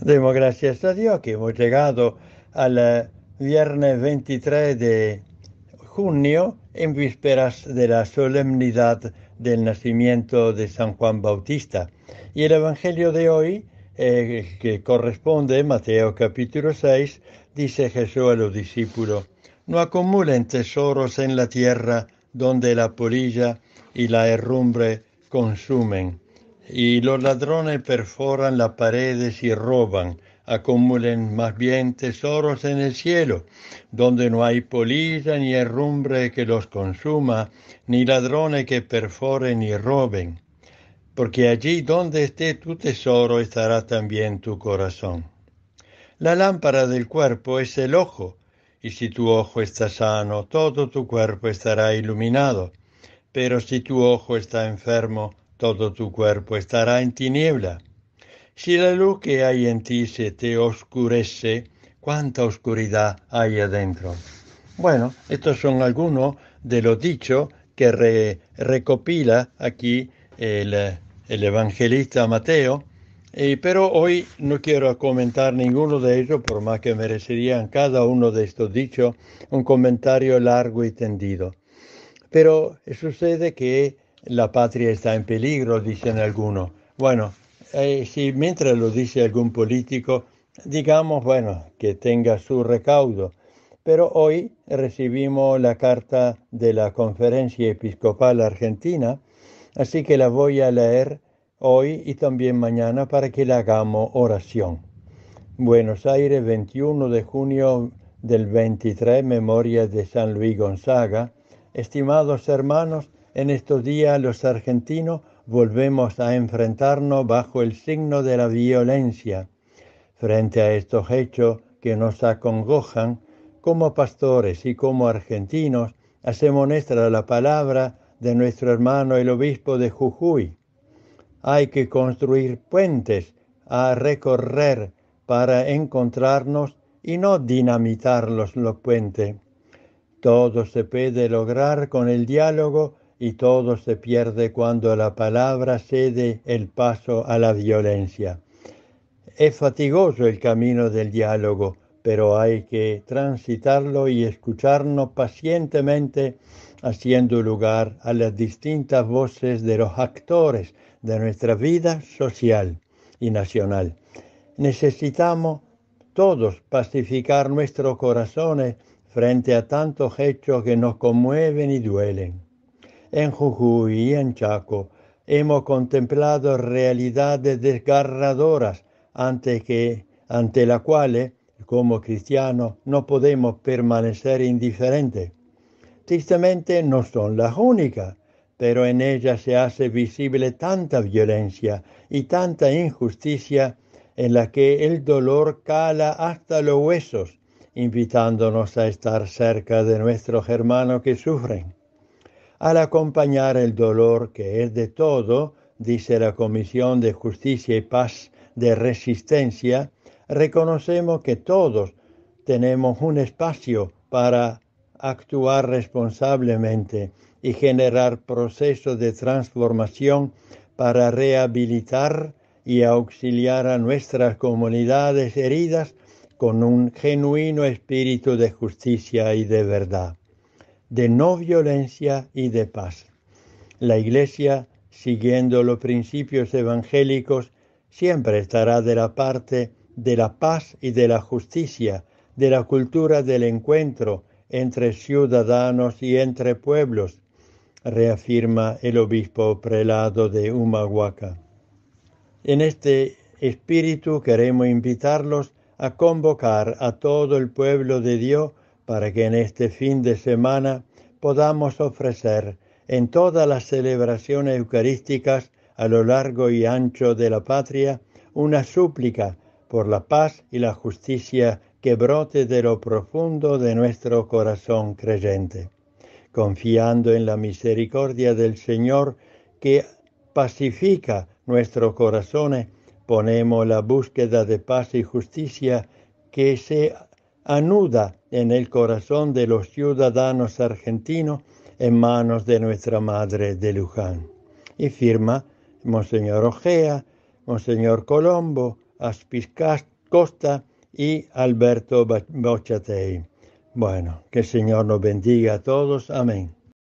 Demos gracias a Dios que hemos llegado al eh, viernes 23 de junio, en vísperas de la solemnidad del nacimiento de San Juan Bautista. Y el Evangelio de hoy, eh, que corresponde, Mateo capítulo 6, dice Jesús a los discípulos, no acumulen tesoros en la tierra donde la polilla y la herrumbre consumen y los ladrones perforan las paredes y roban, acumulen más bien tesoros en el cielo, donde no hay polilla ni herrumbre que los consuma, ni ladrones que perforen y roben, porque allí donde esté tu tesoro estará también tu corazón. La lámpara del cuerpo es el ojo, y si tu ojo está sano, todo tu cuerpo estará iluminado, pero si tu ojo está enfermo, todo tu cuerpo estará en tiniebla. Si la luz que hay en ti se te oscurece, ¿cuánta oscuridad hay adentro? Bueno, estos son algunos de los dichos que recopila aquí el, evangelista Mateo, pero hoy no quiero comentar ninguno de ellos, por más que merecerían cada uno de estos dichos un comentario largo y tendido. Pero sucede que la patria está en peligro, dicen algunos. Bueno, eh, si mientras lo dice algún político, digamos, bueno, que tenga su recaudo. Pero hoy recibimos la carta de la Conferencia Episcopal Argentina, así que la voy a leer hoy y también mañana para que la hagamos oración. Buenos Aires, 21 de junio del 23, memoria de San Luis Gonzaga. Estimados hermanos, en estos días los argentinos volvemos a enfrentarnos bajo el signo de la violencia. Frente a estos hechos que nos acongojan, como pastores y como argentinos, hacemos nuestra la palabra de nuestro hermano el obispo de Jujuy. Hay que construir puentes a recorrer para encontrarnos y no dinamitar los puentes. Todo se puede lograr con el diálogo y todo se pierde cuando la palabra cede el paso a la violencia. Es fatigoso el camino del diálogo, pero hay que transitarlo y escucharnos pacientemente, haciendo lugar a las distintas voces de los actores de nuestra vida social y nacional. Necesitamos todos pacificar nuestros corazones frente a tantos hechos que nos conmueven y duelen en Jujuy y en Chaco, hemos contemplado realidades desgarradoras ante, ante las cuales, como cristianos, no podemos permanecer indiferentes. Tristemente no son las únicas, pero en ellas se hace visible tanta violencia y tanta injusticia en la que el dolor cala hasta los huesos, invitándonos a estar cerca de nuestros hermanos que sufren al acompañar el dolor que es de todo, dice la Comisión de Justicia y Paz de Resistencia, reconocemos que todos tenemos un espacio para actuar responsablemente y generar procesos de transformación para rehabilitar y auxiliar a nuestras comunidades heridas con un genuino espíritu de justicia y de verdad de no violencia y de paz. La Iglesia, siguiendo los principios evangélicos, siempre estará de la parte de la paz y de la justicia, de la cultura del encuentro entre ciudadanos y entre pueblos, reafirma el obispo prelado de Humahuaca. En este espíritu queremos invitarlos a convocar a todo el pueblo de Dios para que en este fin de semana podamos ofrecer en todas las celebraciones eucarísticas a lo largo y ancho de la patria una súplica por la paz y la justicia que brote de lo profundo de nuestro corazón creyente, confiando en la misericordia del Señor que pacifica nuestro corazón, ponemos la búsqueda de paz y justicia que se anuda en el corazón de los ciudadanos argentinos en manos de nuestra Madre de Luján. Y firma Monseñor Ojea, Monseñor Colombo, Aspis Costa y Alberto Bochatei. Bueno, que el Señor nos bendiga a todos. Amén.